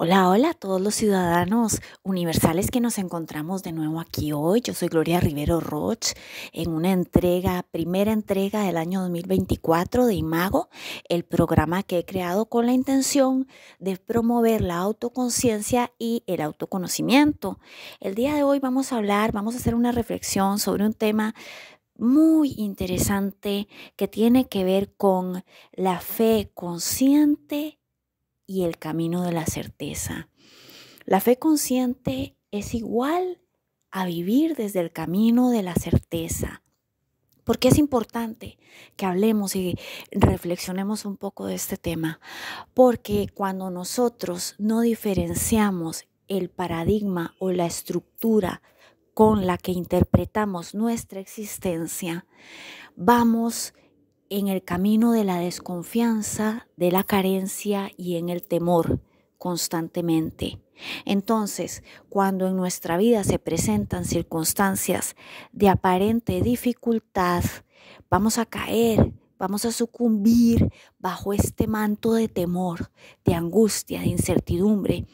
Hola, hola a todos los ciudadanos universales que nos encontramos de nuevo aquí hoy. Yo soy Gloria Rivero Roch en una entrega, primera entrega del año 2024 de Imago, el programa que he creado con la intención de promover la autoconciencia y el autoconocimiento. El día de hoy vamos a hablar, vamos a hacer una reflexión sobre un tema muy interesante que tiene que ver con la fe consciente y el camino de la certeza. La fe consciente es igual a vivir desde el camino de la certeza. Porque es importante que hablemos y reflexionemos un poco de este tema. Porque cuando nosotros no diferenciamos el paradigma o la estructura con la que interpretamos nuestra existencia, vamos en el camino de la desconfianza, de la carencia y en el temor constantemente. Entonces, cuando en nuestra vida se presentan circunstancias de aparente dificultad, vamos a caer, vamos a sucumbir bajo este manto de temor, de angustia, de incertidumbre.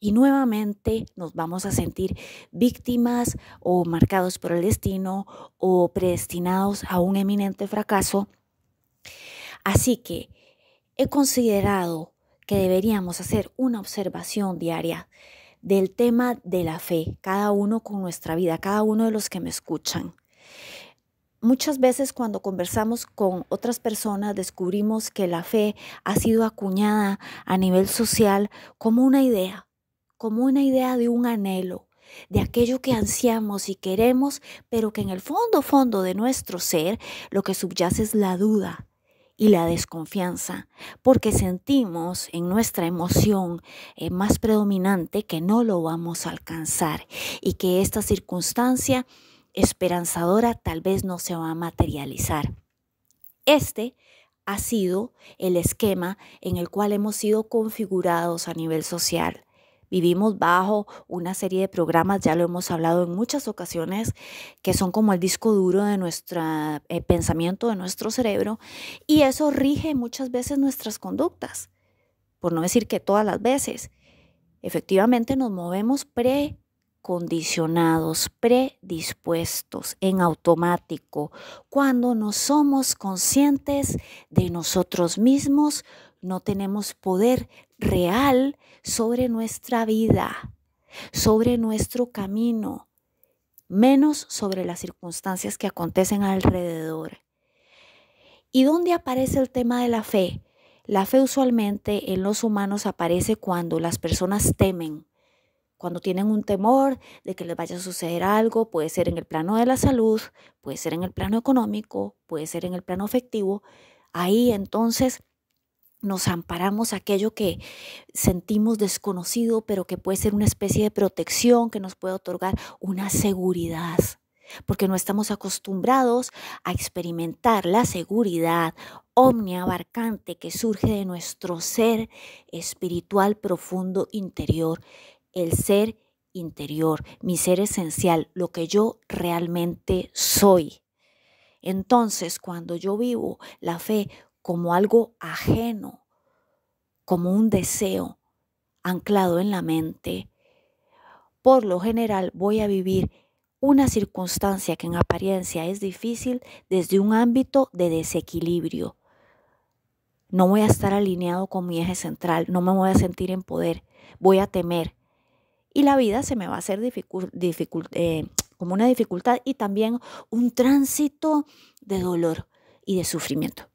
Y nuevamente nos vamos a sentir víctimas o marcados por el destino o predestinados a un eminente fracaso Así que he considerado que deberíamos hacer una observación diaria del tema de la fe, cada uno con nuestra vida, cada uno de los que me escuchan. Muchas veces cuando conversamos con otras personas descubrimos que la fe ha sido acuñada a nivel social como una idea, como una idea de un anhelo, de aquello que ansiamos y queremos, pero que en el fondo, fondo de nuestro ser, lo que subyace es la duda, y la desconfianza, porque sentimos en nuestra emoción eh, más predominante que no lo vamos a alcanzar y que esta circunstancia esperanzadora tal vez no se va a materializar. Este ha sido el esquema en el cual hemos sido configurados a nivel social. Vivimos bajo una serie de programas, ya lo hemos hablado en muchas ocasiones, que son como el disco duro de nuestro eh, pensamiento, de nuestro cerebro, y eso rige muchas veces nuestras conductas, por no decir que todas las veces. Efectivamente nos movemos precondicionados, predispuestos, en automático, cuando no somos conscientes de nosotros mismos no tenemos poder real sobre nuestra vida, sobre nuestro camino, menos sobre las circunstancias que acontecen alrededor. ¿Y dónde aparece el tema de la fe? La fe usualmente en los humanos aparece cuando las personas temen, cuando tienen un temor de que les vaya a suceder algo, puede ser en el plano de la salud, puede ser en el plano económico, puede ser en el plano afectivo. Ahí entonces nos amparamos aquello que sentimos desconocido, pero que puede ser una especie de protección que nos puede otorgar una seguridad, porque no estamos acostumbrados a experimentar la seguridad omniabarcante que surge de nuestro ser espiritual profundo interior, el ser interior, mi ser esencial, lo que yo realmente soy. Entonces, cuando yo vivo la fe como algo ajeno, como un deseo anclado en la mente, por lo general voy a vivir una circunstancia que en apariencia es difícil desde un ámbito de desequilibrio. No voy a estar alineado con mi eje central, no me voy a sentir en poder, voy a temer. Y la vida se me va a hacer eh, como una dificultad y también un tránsito de dolor y de sufrimiento.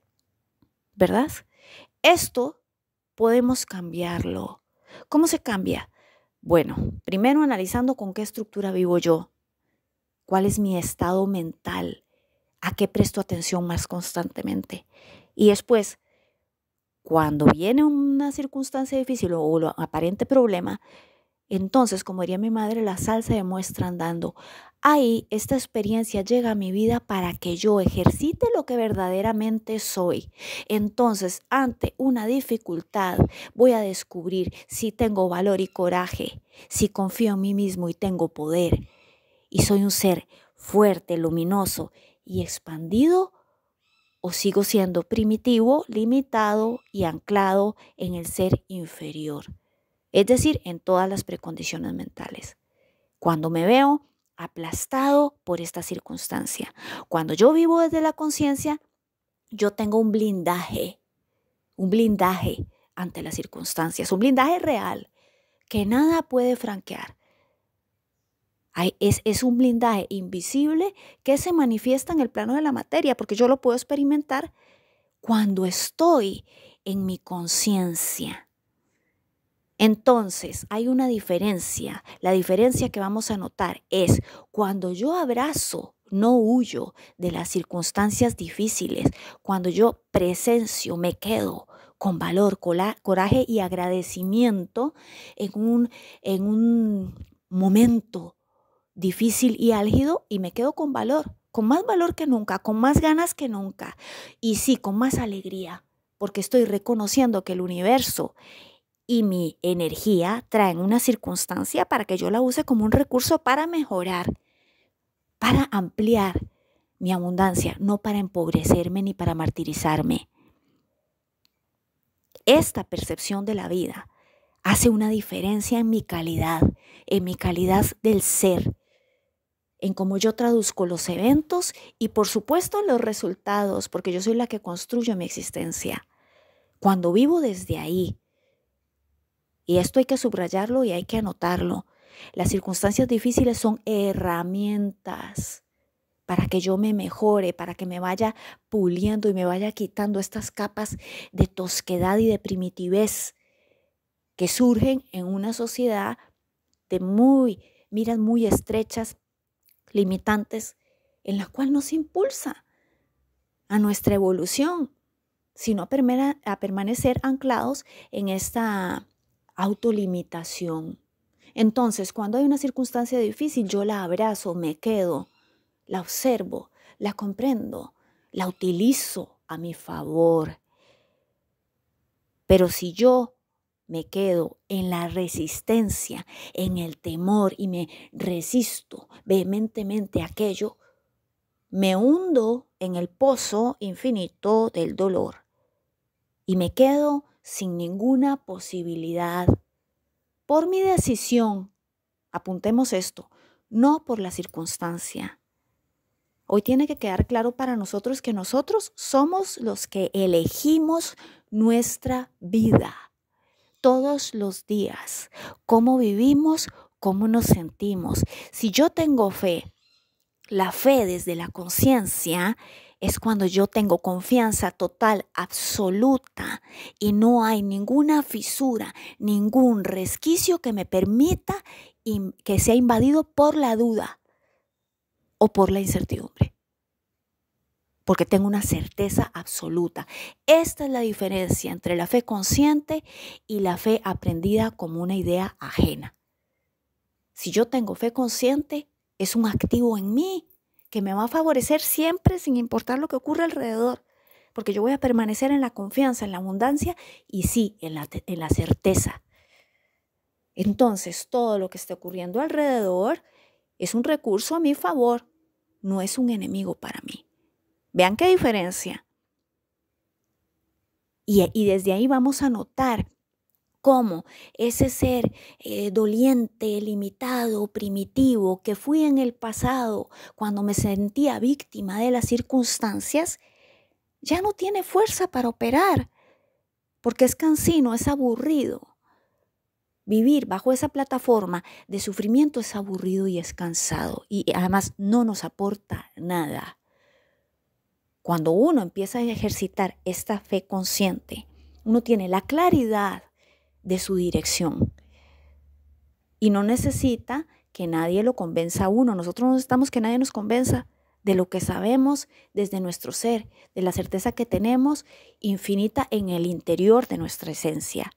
¿verdad? Esto podemos cambiarlo. ¿Cómo se cambia? Bueno, primero analizando con qué estructura vivo yo, cuál es mi estado mental, a qué presto atención más constantemente. Y después, cuando viene una circunstancia difícil o, un aparente problema, entonces, como diría mi madre, la sal se demuestra andando. Ahí esta experiencia llega a mi vida para que yo ejercite lo que verdaderamente soy. Entonces, ante una dificultad, voy a descubrir si tengo valor y coraje, si confío en mí mismo y tengo poder. Y soy un ser fuerte, luminoso y expandido o sigo siendo primitivo, limitado y anclado en el ser inferior es decir, en todas las precondiciones mentales. Cuando me veo aplastado por esta circunstancia, cuando yo vivo desde la conciencia, yo tengo un blindaje, un blindaje ante las circunstancias, un blindaje real que nada puede franquear. Es, un blindaje invisible que se manifiesta en el plano de la materia, porque yo lo puedo experimentar cuando estoy en mi conciencia. Entonces, hay una diferencia. La diferencia que vamos a notar es cuando yo abrazo, no huyo de las circunstancias difíciles, cuando yo presencio, me quedo con valor, coraje y agradecimiento en un, en un momento difícil y álgido y me quedo con valor, con más valor que nunca, con más ganas que nunca y sí, con más alegría, porque estoy reconociendo que el universo y mi energía traen una circunstancia para que yo la use como un recurso para mejorar, para ampliar mi abundancia, no para empobrecerme ni para martirizarme. Esta percepción de la vida hace una diferencia en mi calidad, en mi calidad del ser, en cómo yo traduzco los eventos y por supuesto los resultados, porque yo soy la que construyo mi existencia. Cuando vivo desde ahí, y esto hay que subrayarlo y hay que anotarlo. Las circunstancias difíciles son herramientas para que yo me mejore, para que me vaya puliendo y me vaya quitando estas capas de tosquedad y de primitivez que surgen en una sociedad de muy miras muy estrechas, limitantes, en la cual no se impulsa a nuestra evolución, sino a, permanecer anclados en esta autolimitación. Entonces, cuando hay una circunstancia difícil, yo la abrazo, me quedo, la observo, la comprendo, la utilizo a mi favor. Pero si yo me quedo en la resistencia, en el temor y me resisto vehementemente a aquello, me hundo en el pozo infinito del dolor y me quedo sin ninguna posibilidad. Por mi decisión, apuntemos esto, no por la circunstancia. Hoy tiene que quedar claro para nosotros que nosotros somos los que elegimos nuestra vida todos los días, cómo vivimos, cómo nos sentimos. Si yo tengo fe, la fe desde la conciencia, es cuando yo tengo confianza total, absoluta, y no hay ninguna fisura, ningún resquicio que me permita que sea invadido por la duda o por la incertidumbre. Porque tengo una certeza absoluta. Esta es la diferencia entre la fe consciente y la fe aprendida como una idea ajena. Si yo tengo fe consciente, es un activo en mí que me va a favorecer siempre sin importar lo que ocurra alrededor, porque yo voy a permanecer en la confianza, en la abundancia y sí, en la, certeza. Entonces, todo lo que esté ocurriendo alrededor es un recurso a mi favor, no es un enemigo para mí. Vean qué diferencia. Y, y desde ahí vamos a notar cómo ese ser eh, doliente, limitado, primitivo que fui en el pasado cuando me sentía víctima de las circunstancias, ya no tiene fuerza para operar, porque es cansino, es aburrido. Vivir bajo esa plataforma de sufrimiento es aburrido y es cansado y además no nos aporta nada. Cuando uno empieza a ejercitar esta fe consciente, uno tiene la claridad de su dirección. Y no necesita que nadie lo convenza a uno. Nosotros no necesitamos que nadie nos convenza de lo que sabemos desde nuestro ser, de la certeza que tenemos infinita en el interior de nuestra esencia.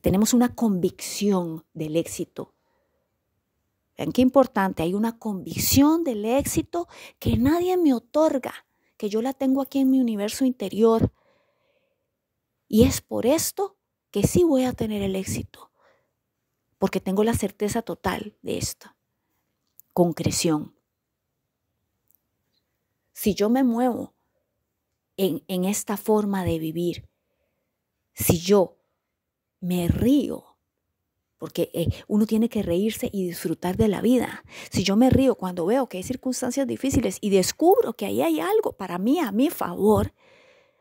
Tenemos una convicción del éxito. Vean qué importante, hay una convicción del éxito que nadie me otorga, que yo la tengo aquí en mi universo interior. Y es por esto que sí voy a tener el éxito, porque tengo la certeza total de esto. Concreción. Si yo me muevo en, esta forma de vivir, si yo me río porque eh, uno tiene que reírse y disfrutar de la vida. Si yo me río cuando veo que hay circunstancias difíciles y descubro que ahí hay algo para mí a mi favor,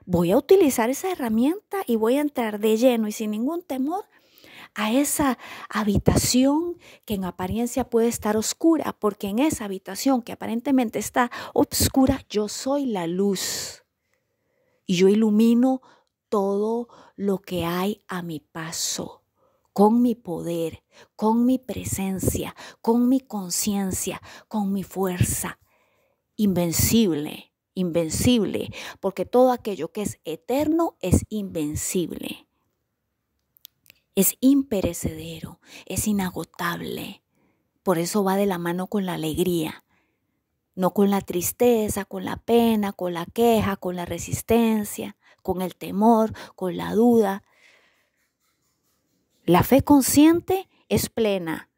voy a utilizar esa herramienta y voy a entrar de lleno y sin ningún temor a esa habitación que en apariencia puede estar oscura, porque en esa habitación que aparentemente está oscura, yo soy la luz y yo ilumino todo lo que hay a mi paso, con mi poder, con mi presencia, con mi conciencia, con mi fuerza invencible invencible, porque todo aquello que es eterno es invencible, es imperecedero, es inagotable. Por eso va de la mano con la alegría, no con la tristeza, con la pena, con la queja, con la resistencia, con el temor, con la duda. La fe consciente es plena,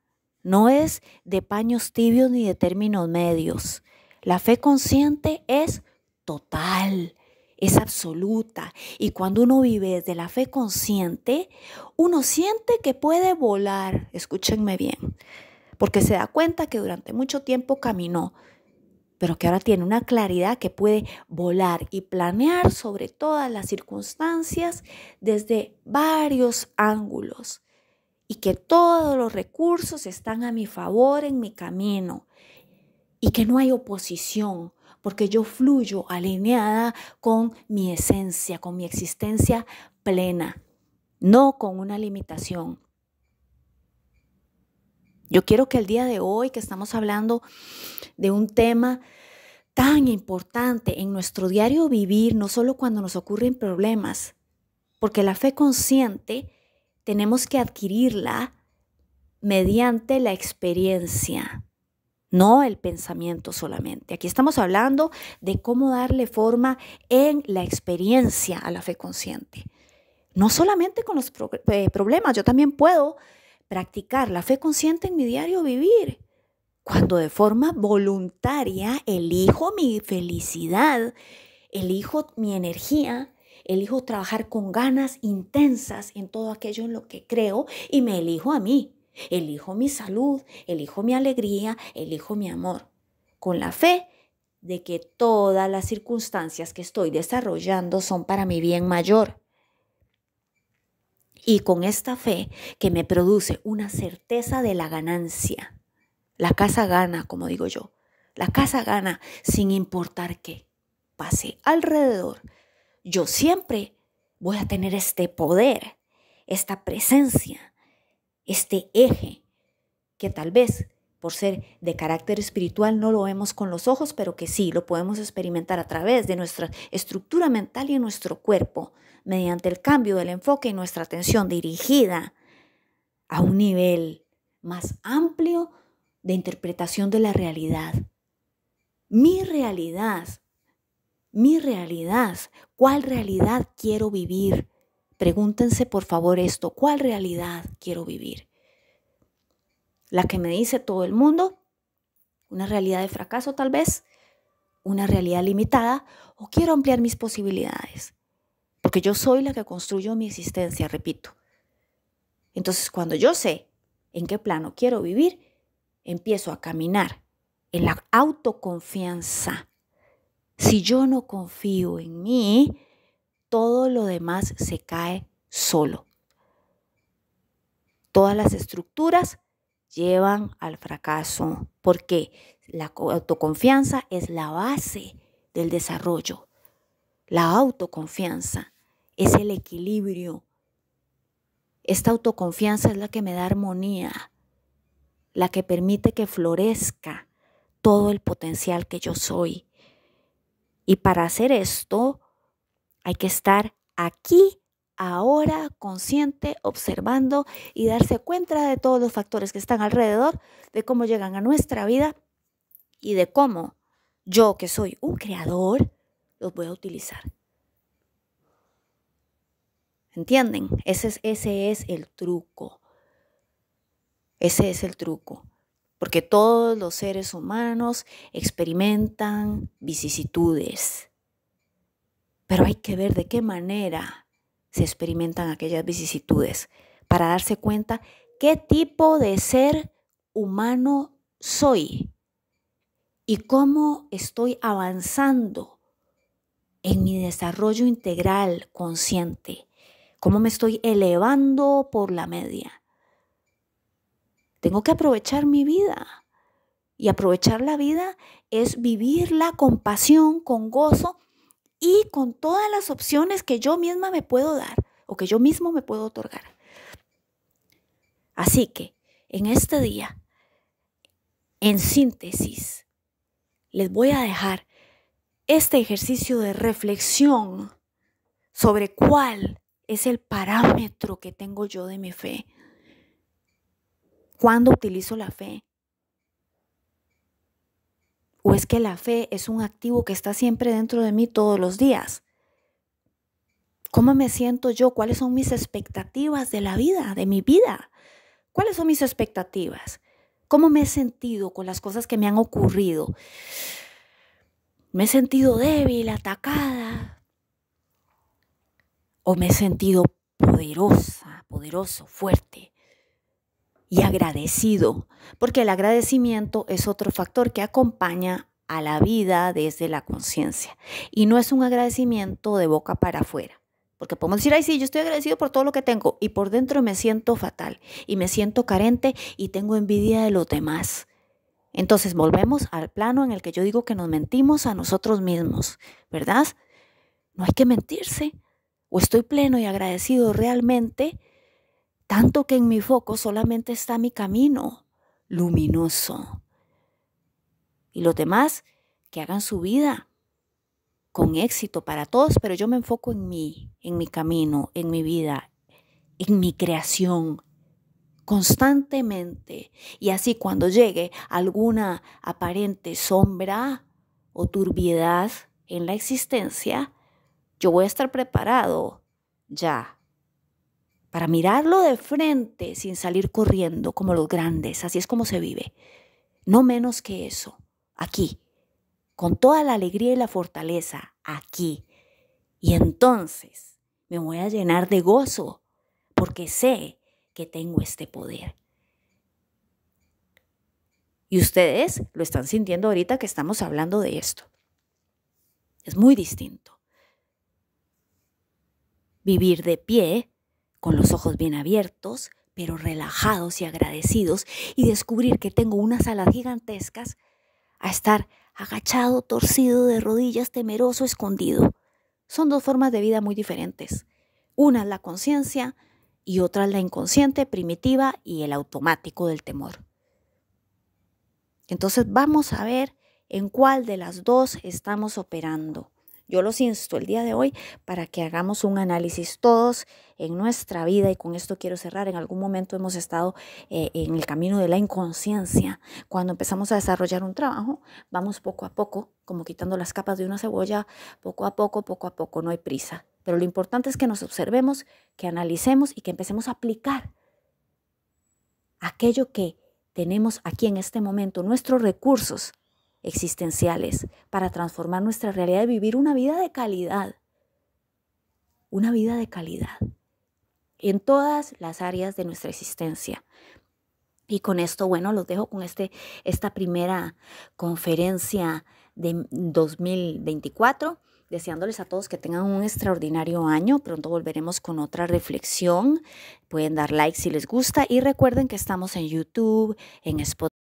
no es de paños tibios ni de términos medios. La fe consciente es total, es absoluta. Y cuando uno vive desde la fe consciente, uno siente que puede volar, escúchenme bien, porque se da cuenta que durante mucho tiempo caminó, pero que ahora tiene una claridad que puede volar y planear sobre todas las circunstancias desde varios ángulos y que todos los recursos están a mi favor en mi camino y que no hay oposición, porque yo fluyo alineada con mi esencia, con mi existencia plena, no con una limitación. Yo quiero que el día de hoy, que estamos hablando de un tema tan importante en nuestro diario vivir, no solo cuando nos ocurren problemas, porque la fe consciente tenemos que adquirirla mediante la experiencia no el pensamiento solamente. Aquí estamos hablando de cómo darle forma en la experiencia a la fe consciente. No solamente con los eh, problemas, yo también puedo practicar la fe consciente en mi diario vivir, cuando de forma voluntaria elijo mi felicidad, elijo mi energía, elijo trabajar con ganas intensas en todo aquello en lo que creo y me elijo a mí. Elijo mi salud, elijo mi alegría, elijo mi amor, con la fe de que todas las circunstancias que estoy desarrollando son para mi bien mayor. Y con esta fe que me produce una certeza de la ganancia. La casa gana, como digo yo. La casa gana sin importar qué pase alrededor. Yo siempre voy a tener este poder, esta presencia este eje que tal vez por ser de carácter espiritual no lo vemos con los ojos, pero que sí lo podemos experimentar a través de nuestra estructura mental y en nuestro cuerpo, mediante el cambio del enfoque y nuestra atención dirigida a un nivel más amplio de interpretación de la realidad. Mi realidad, mi realidad, ¿cuál realidad quiero vivir? Pregúntense por favor esto, ¿cuál realidad quiero vivir? ¿La que me dice todo el mundo? ¿Una realidad de fracaso tal vez? ¿Una realidad limitada? ¿O quiero ampliar mis posibilidades? Porque yo soy la que construyo mi existencia, repito. Entonces cuando yo sé en qué plano quiero vivir, empiezo a caminar en la autoconfianza. Si yo no confío en mí, todo lo demás se cae solo. Todas las estructuras llevan al fracaso porque la autoconfianza es la base del desarrollo. La autoconfianza es el equilibrio. Esta autoconfianza es la que me da armonía, la que permite que florezca todo el potencial que yo soy. Y para hacer esto, hay que estar aquí, ahora, consciente, observando y darse cuenta de todos los factores que están alrededor, de cómo llegan a nuestra vida y de cómo yo, que soy un creador, los voy a utilizar. ¿Entienden? Ese es, ese es el truco. Ese es el truco. Porque todos los seres humanos experimentan vicisitudes pero hay que ver de qué manera se experimentan aquellas vicisitudes para darse cuenta qué tipo de ser humano soy y cómo estoy avanzando en mi desarrollo integral consciente, cómo me estoy elevando por la media. Tengo que aprovechar mi vida y aprovechar la vida es vivirla con pasión, con gozo y con todas las opciones que yo misma me puedo dar o que yo mismo me puedo otorgar. Así que en este día, en síntesis, les voy a dejar este ejercicio de reflexión sobre cuál es el parámetro que tengo yo de mi fe. ¿Cuándo utilizo la fe? ¿O es que la fe es un activo que está siempre dentro de mí todos los días? ¿Cómo me siento yo? ¿Cuáles son mis expectativas de la vida, de mi vida? ¿Cuáles son mis expectativas? ¿Cómo me he sentido con las cosas que me han ocurrido? ¿Me he sentido débil, atacada? ¿O me he sentido poderosa, poderoso, fuerte? y agradecido, porque el agradecimiento es otro factor que acompaña a la vida desde la conciencia. Y no es un agradecimiento de boca para afuera, porque podemos decir, ay, sí, yo estoy agradecido por todo lo que tengo, y por dentro me siento fatal, y me siento carente, y tengo envidia de los demás. Entonces volvemos al plano en el que yo digo que nos mentimos a nosotros mismos, ¿verdad? No hay que mentirse. O estoy pleno y agradecido realmente tanto que en mi foco solamente está mi camino luminoso. Y los demás que hagan su vida con éxito para todos, pero yo me enfoco en mí, en mi camino, en mi vida, en mi creación constantemente. Y así cuando llegue alguna aparente sombra o turbiedad en la existencia, yo voy a estar preparado ya para mirarlo de frente sin salir corriendo como los grandes. Así es como se vive. No menos que eso, aquí, con toda la alegría y la fortaleza, aquí. Y entonces me voy a llenar de gozo, porque sé que tengo este poder. Y ustedes lo están sintiendo ahorita que estamos hablando de esto. Es muy distinto. Vivir de pie con los ojos bien abiertos, pero relajados y agradecidos, y descubrir que tengo unas alas gigantescas, a estar agachado, torcido, de rodillas, temeroso, escondido. Son dos formas de vida muy diferentes. Una es la conciencia y otra es la inconsciente, primitiva y el automático del temor. Entonces vamos a ver en cuál de las dos estamos operando. Yo los insto el día de hoy para que hagamos un análisis todos en nuestra vida y con esto quiero cerrar. En algún momento hemos estado eh, en el camino de la inconsciencia. Cuando empezamos a desarrollar un trabajo, vamos poco a poco, como quitando las capas de una cebolla, poco a poco, poco a poco, no hay prisa. Pero lo importante es que nos observemos, que analicemos y que empecemos a aplicar aquello que tenemos aquí en este momento, nuestros recursos existenciales para transformar nuestra realidad y vivir una vida de calidad. Una vida de calidad en todas las áreas de nuestra existencia. Y con esto, bueno, los dejo con este, esta primera conferencia de 2024, deseándoles a todos que tengan un extraordinario año. Pronto volveremos con otra reflexión. Pueden dar like si les gusta y recuerden que estamos en YouTube, en Spotify